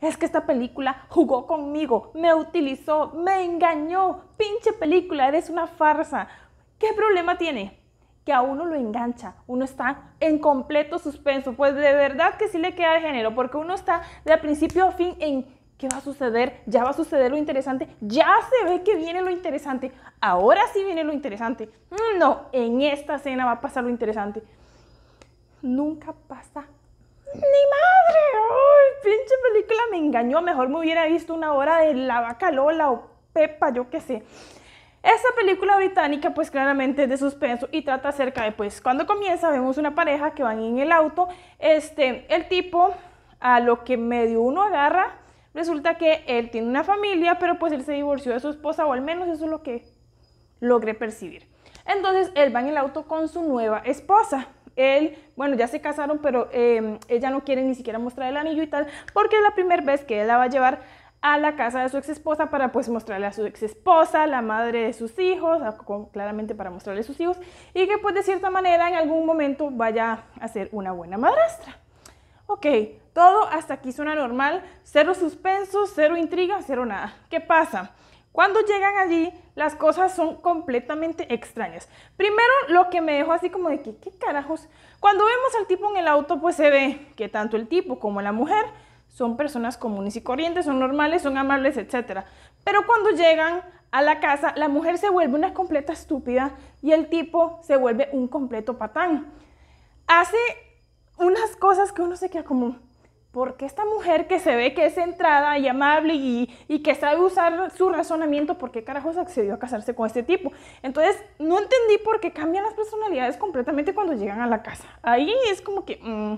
Es que esta película jugó conmigo, me utilizó, me engañó. Pinche película, eres una farsa. ¿Qué problema tiene? Que a uno lo engancha, uno está en completo suspenso. Pues de verdad que sí le queda de género, porque uno está de principio a fin en qué va a suceder, ya va a suceder lo interesante, ya se ve que viene lo interesante, ahora sí viene lo interesante. Mm, no, en esta escena va a pasar lo interesante. Nunca pasa ¡Ni madre! ¡Ay, pinche película me engañó! Mejor me hubiera visto una hora de La Vaca o Pepa, yo qué sé. Esa película británica pues claramente es de suspenso y trata acerca de pues cuando comienza vemos una pareja que van en el auto, este, el tipo a lo que medio uno agarra, resulta que él tiene una familia, pero pues él se divorció de su esposa o al menos eso es lo que logré percibir. Entonces él va en el auto con su nueva esposa él, bueno, ya se casaron, pero em, ella no quiere ni siquiera mostrar el anillo y tal, porque es la primera vez que él la va a llevar a la casa de su exesposa para pues mostrarle a su exesposa, la madre de sus hijos, claramente para mostrarle a sus hijos, y que pues de cierta manera en algún momento vaya a ser una buena madrastra. Ok, todo hasta aquí suena normal, cero suspenso, cero intriga, cero nada. ¿Qué pasa? Cuando llegan allí, las cosas son completamente extrañas. Primero, lo que me dejó así como de que, ¿qué carajos? Cuando vemos al tipo en el auto, pues se ve que tanto el tipo como la mujer son personas comunes y corrientes, son normales, son amables, etc. Pero cuando llegan a la casa, la mujer se vuelve una completa estúpida y el tipo se vuelve un completo patán. Hace unas cosas que uno se queda como, porque esta mujer que se ve que es centrada y amable y, que sabe usar su razonamiento, ¿por qué carajos accedió a casarse con este tipo? Entonces, no entendí por qué cambian las personalidades completamente cuando llegan a la casa. Ahí es como que, mm,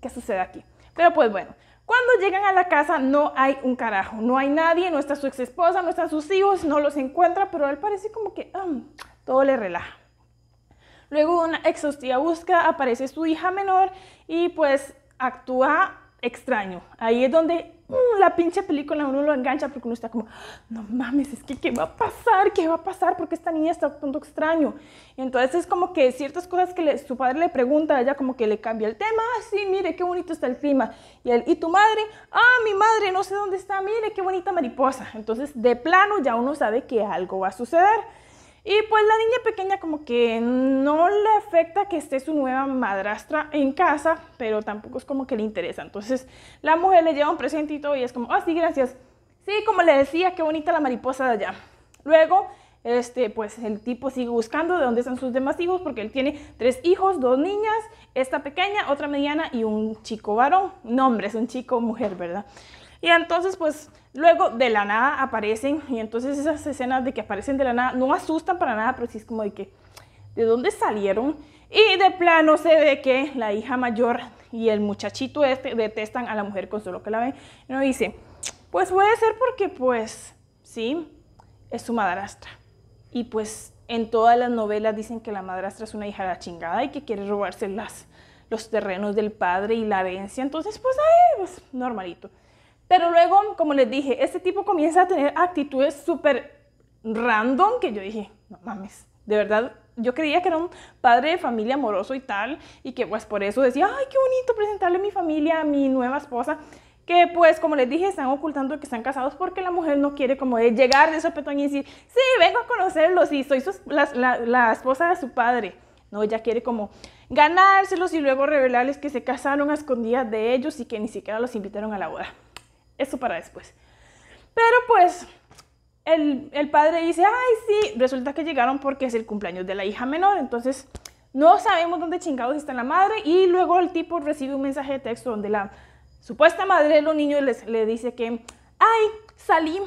¿qué sucede aquí? Pero pues bueno, cuando llegan a la casa no hay un carajo, no hay nadie, no está su ex esposa, no están sus hijos, no los encuentra, pero él parece como que mm, todo le relaja. Luego una exhaustiva busca aparece su hija menor y pues actúa extraño. Ahí es donde mm, la pinche película uno lo engancha porque uno está como, no mames, es que ¿qué va a pasar? ¿Qué va a pasar? Porque esta niña está actuando extraño. Y entonces es como que ciertas cosas que su padre le pregunta, ella como que le cambia el tema, así ah, sí, mire, qué bonito está el clima. Y, y tu madre, ah, mi madre, no sé dónde está, mire, qué bonita mariposa. Entonces de plano ya uno sabe que algo va a suceder. Y pues la niña pequeña como que no le afecta que esté su nueva madrastra en casa, pero tampoco es como que le interesa. Entonces la mujer le lleva un presentito y es como, ah, sí, gracias. Sí, como le decía, qué bonita la mariposa de allá. Luego, este, pues el tipo sigue buscando de dónde están sus demás hijos, porque él tiene tres hijos, dos niñas, esta pequeña, otra mediana y un chico varón. No, hombre, es un chico mujer, ¿verdad? Y entonces, pues, luego de la nada aparecen, y entonces esas escenas de que aparecen de la nada no asustan para nada, pero sí es como de que, ¿de dónde salieron? Y de plano se ve que la hija mayor y el muchachito este detestan a la mujer con solo que la ven. Y uno dice, pues puede ser porque, pues, sí, es su madrastra. Y pues en todas las novelas dicen que la madrastra es una hija de la chingada y que quiere robarse las, los terrenos del padre y la vencia. Entonces, pues ahí, pues normalito. Pero luego, como les dije, este tipo comienza a tener actitudes súper random que yo dije, no mames, de verdad, yo creía que era un padre de familia amoroso y tal, y que pues por eso decía, ay, qué bonito presentarle mi familia, a mi nueva esposa, que pues como les dije, están ocultando que están casados porque la mujer no quiere como llegar de sopetón y decir, sí, vengo a conocerlos y soy su, la, la esposa de su padre. No, ella quiere como ganárselos y luego revelarles que se casaron a escondidas de ellos y que ni siquiera los invitaron a la boda. Eso para después. Pero pues el, padre dice, ay, sí, resulta que llegaron porque es el cumpleaños de la hija menor, entonces no sabemos dónde chingados está la madre y luego el tipo recibe un mensaje de texto donde la supuesta madre de los niños les, le dice que, ay, salí,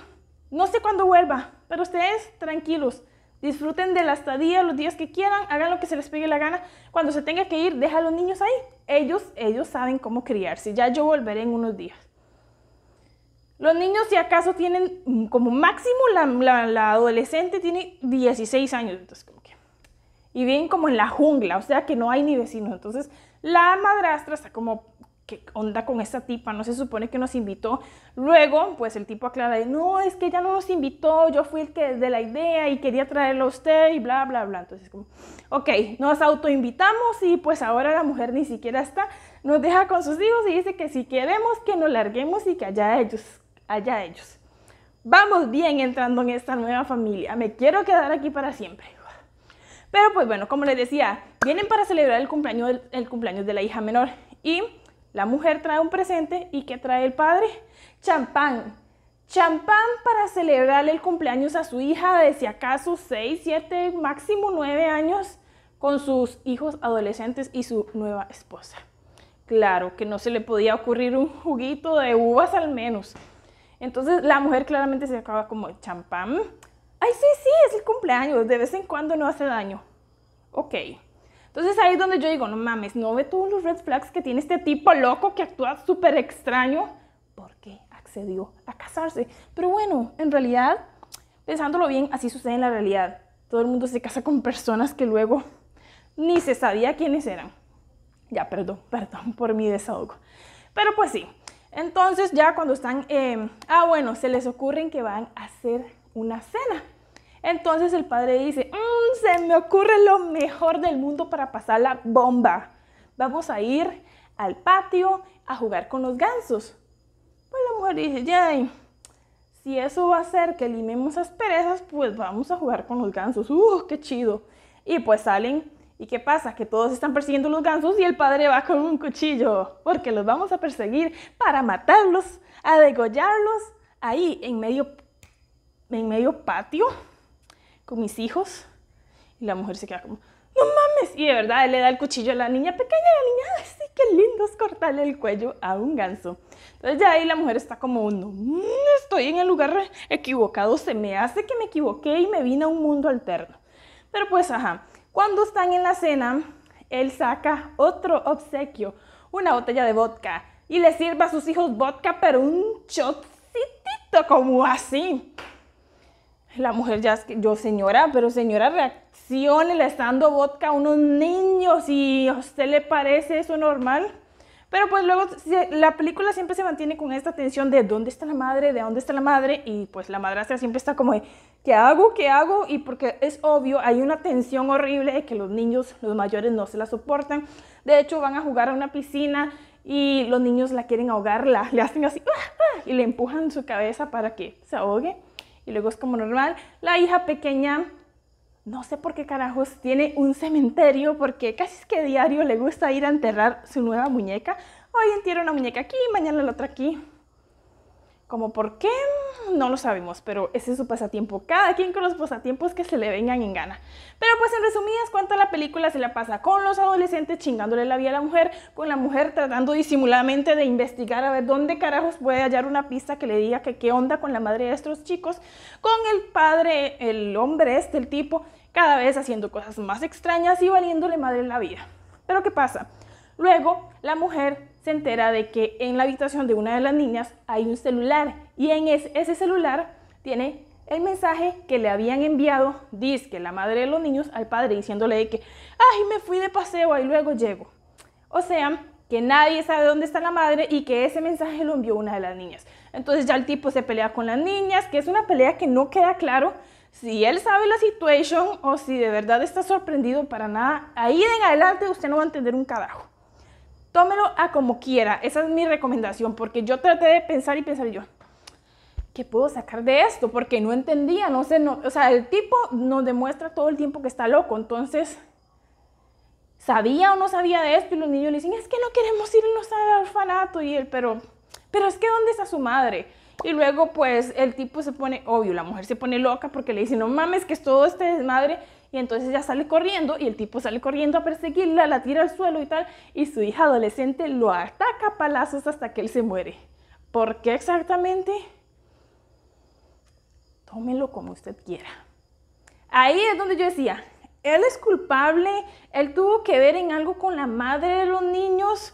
no sé cuándo vuelva, pero ustedes tranquilos, disfruten de la estadía los días que quieran, hagan lo que se les pegue la gana, cuando se tenga que ir, deja a los niños ahí, ellos, ellos saben cómo criarse, ya yo volveré en unos días. Los niños, si acaso, tienen mm, como máximo la, adolescente tiene 16 años. Entonces, como que, y viven como en la jungla, o sea que no hay ni vecinos. Entonces, la madrastra está como, ¿qué onda con esta tipa? No se supone que nos invitó. Luego, pues el tipo aclara, de, no, es que ya no nos invitó, yo fui el que de la idea y quería traerlo a usted y bla, bla, bla. Entonces, como, ok, nos autoinvitamos y pues ahora la mujer ni siquiera está. Nos deja con sus hijos y dice que si queremos que nos larguemos y que allá ellos allá ellos. Vamos bien entrando en esta nueva familia. Me quiero quedar aquí para siempre. Pero pues bueno, como les decía, vienen para celebrar el cumpleaños, el cumpleaños de la hija menor. Y la mujer trae un presente. ¿Y qué trae el padre? Champán. Champán para celebrar el cumpleaños a su hija de si acaso 6, 7, máximo 9 años con sus hijos adolescentes y su nueva esposa. Claro que no se le podía ocurrir un juguito de uvas al menos. Entonces la mujer claramente se acaba como champán. Ay, sí, sí, es el cumpleaños, de vez en cuando no hace daño. Ok. Entonces ahí es donde yo digo, no mames, no ve tú los red flags que tiene este tipo loco que actúa súper extraño. ¿Por qué accedió a casarse? Pero bueno, en realidad, pensándolo bien, así sucede en la realidad. Todo el mundo se casa con personas que luego ni se sabía quiénes eran. Ya, perdón, perdón por mi desahogo. Pero pues sí, entonces ya cuando están, em, ah bueno, se les ocurren que van a hacer una cena. Entonces el padre dice, mm, se me ocurre lo mejor del mundo para pasar la bomba. Vamos a ir al patio a jugar con los gansos. Pues la mujer dice, ya, si eso va a hacer que limemos asperezas, pues vamos a jugar con los gansos. ¡Uh, qué chido! Y pues salen ¿Y qué pasa? Que todos están persiguiendo los gansos y el padre va con un cuchillo, porque los vamos a perseguir para matarlos, a degollarlos, ahí en medio, en medio patio, con mis hijos. Y la mujer se queda como, no mames. Y de verdad, le da el cuchillo a la niña pequeña, la niña, así qué lindo es cortarle el cuello a un ganso. Entonces ya ahí la mujer está como, no, estoy en el lugar equivocado, se me hace que me equivoqué y me vine a un mundo alterno. Pero pues, ajá, cuando están en la cena, él saca otro obsequio, una botella de vodka, y le sirve a sus hijos vodka, pero un chocitito, como así. La mujer ya, yo señora, pero señora, reaccione, le está dando vodka a unos niños y a usted le parece eso normal. Pero pues luego la película siempre se mantiene con esta tensión de dónde está la madre, de dónde está la madre, y pues la madrastra siempre está como de, ¿Qué hago? ¿Qué hago? Y porque es obvio, hay una tensión horrible de que los niños, los mayores no se la soportan. De hecho, van a jugar a una piscina y los niños la quieren ahogarla, le hacen así ¡ah, ah! y le empujan su cabeza para que se ahogue. Y luego es como normal. La hija pequeña, no sé por qué carajos, tiene un cementerio porque casi es que diario le gusta ir a enterrar su nueva muñeca. Hoy entierra una muñeca aquí, mañana la otra aquí. Como, ¿por qué? no lo sabemos, pero ese es su pasatiempo. Cada quien con los pasatiempos que se le vengan en gana. Pero pues en resumidas ¿cuánta la película se la pasa con los adolescentes chingándole la vida a la mujer, con la mujer tratando disimuladamente de investigar a ver dónde carajos puede hallar una pista que le diga que qué onda con la madre de estos chicos, con el padre, el hombre este, el tipo, cada vez haciendo cosas más extrañas y valiéndole madre la vida. Pero ¿qué pasa? Luego, la mujer se entera de que en la habitación de una de las niñas hay un celular y en ese celular tiene el mensaje que le habían enviado, dice la madre de los niños al padre diciéndole que, ay, me fui de paseo, ahí luego llego. O sea, que nadie sabe dónde está la madre y que ese mensaje lo envió una de las niñas. Entonces ya el tipo se pelea con las niñas, que es una pelea que no queda claro si él sabe la situación o si de verdad está sorprendido para nada. Ahí en adelante usted no va a entender un carajo tómelo a como quiera. Esa es mi recomendación, porque yo traté de pensar y pensar yo, ¿qué puedo sacar de esto? Porque no entendía, no sé, no, o sea, el tipo nos demuestra todo el tiempo que está loco, entonces, ¿sabía o no sabía de esto? Y los niños le dicen, es que no queremos irnos al orfanato, y él, pero, pero es que ¿dónde está su madre? Y luego, pues, el tipo se pone, obvio, la mujer se pone loca porque le dice, no mames, que es todo este desmadre y entonces ella sale corriendo y el tipo sale corriendo a perseguirla, la tira al suelo y tal. Y su hija adolescente lo ataca a palazos hasta que él se muere. ¿Por qué exactamente? Tómelo como usted quiera. Ahí es donde yo decía, él es culpable, él tuvo que ver en algo con la madre de los niños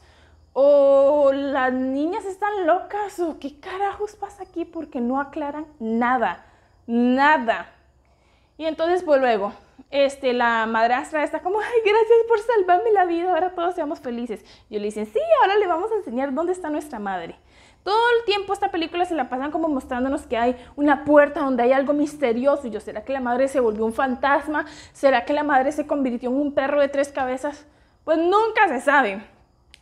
o las niñas están locas o qué carajos pasa aquí porque no aclaran nada, nada. Y entonces pues luego, este, la madrastra está como, ay, gracias por salvarme la vida, ahora todos seamos felices. Yo le dicen, sí, ahora le vamos a enseñar dónde está nuestra madre. Todo el tiempo esta película se la pasan como mostrándonos que hay una puerta donde hay algo misterioso. Y yo, ¿será que la madre se volvió un fantasma? ¿Será que la madre se convirtió en un perro de tres cabezas? Pues nunca se sabe.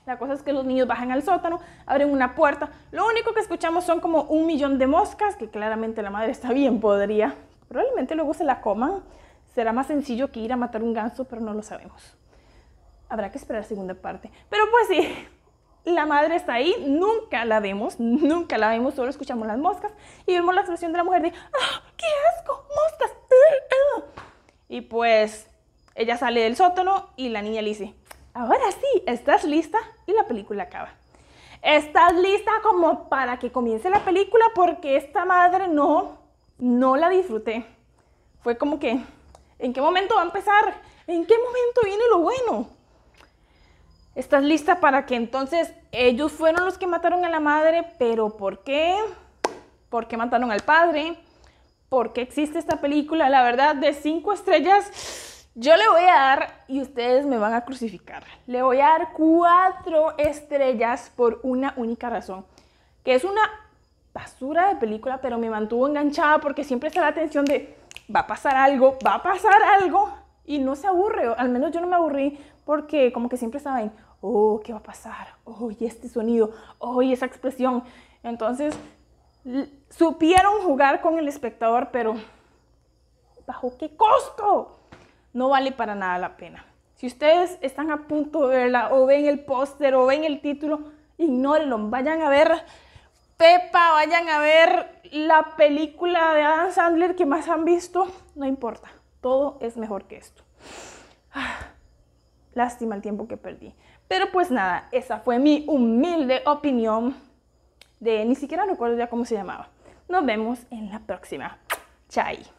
La cosa es que los niños bajan al sótano, abren una puerta. Lo único que escuchamos son como un millón de moscas, que claramente la madre está bien podría. Probablemente luego se la coman. Será más sencillo que ir a matar un ganso, pero no lo sabemos. Habrá que esperar segunda parte. Pero pues sí, la madre está ahí, nunca la vemos, nunca la vemos, solo escuchamos las moscas y vemos la expresión de la mujer de, ah, qué asco! ¡Moscas! Y pues ella sale del sótano y la niña le dice, ahora sí, estás lista y la película acaba. Estás lista como para que comience la película porque esta madre no, no la disfruté. Fue como que ¿En qué momento va a empezar? ¿En qué momento viene lo bueno? ¿Estás lista para que entonces ellos fueron los que mataron a la madre? ¿Pero por qué? ¿Por qué mataron al padre? ¿Por qué existe esta película? La verdad, de cinco estrellas, yo le voy a dar, y ustedes me van a crucificar, le voy a dar cuatro estrellas por una única razón, que es una basura de película, pero me mantuvo enganchada porque siempre está la atención de va a pasar algo, va a pasar algo. Y no se aburre, al menos yo no me aburrí porque como que siempre estaba ahí, oh, ¿qué va a pasar? Oh, y este sonido, oh, y esa expresión. Entonces, supieron jugar con el espectador, pero ¿bajo qué costo? No vale para nada la pena. Si ustedes están a punto de verla o ven el póster o ven el título, ignórenlo, vayan a ver Pepa, vayan a ver la película de Adam Sandler que más han visto, no importa, todo es mejor que esto. Ah, lástima el tiempo que perdí. Pero pues nada, esa fue mi humilde opinión de ni siquiera recuerdo ya cómo se llamaba. Nos vemos en la próxima. Chai.